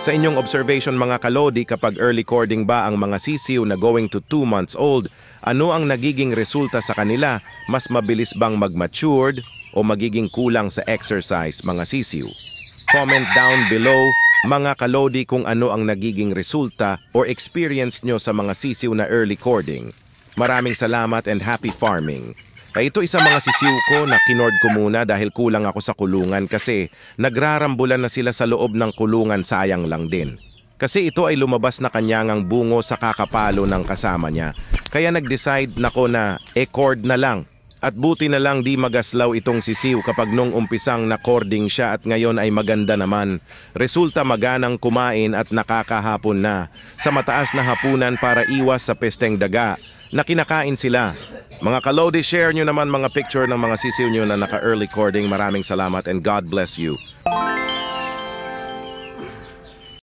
Sa inyong observation mga kalodi kapag early cording ba ang mga sisiw na going to 2 months old, ano ang nagiging resulta sa kanila? Mas mabilis bang mag-matured o magiging kulang sa exercise mga sisiw? Comment down below mga kalodi kung ano ang nagiging resulta or experience nyo sa mga sisiw na early cording. Maraming salamat and happy farming! Ay ito isang mga sisiw ko na kinord ko muna dahil kulang ako sa kulungan kasi nagrarambulan na sila sa loob ng kulungan sayang lang din. Kasi ito ay lumabas na kanyangang bungo sa kakapalo ng kasama niya. Kaya nag-decide na ko na e-cord na lang. At buti na lang di magaslaw itong sisiw kapag nung umpisang na-cording siya at ngayon ay maganda naman. Resulta maganang kumain at nakakahapon na sa mataas na hapunan para iwas sa pesteng daga na kinakain sila mga kalodi, share nyo naman mga picture ng mga sisiw nyo na naka-early cording. Maraming salamat and God bless you.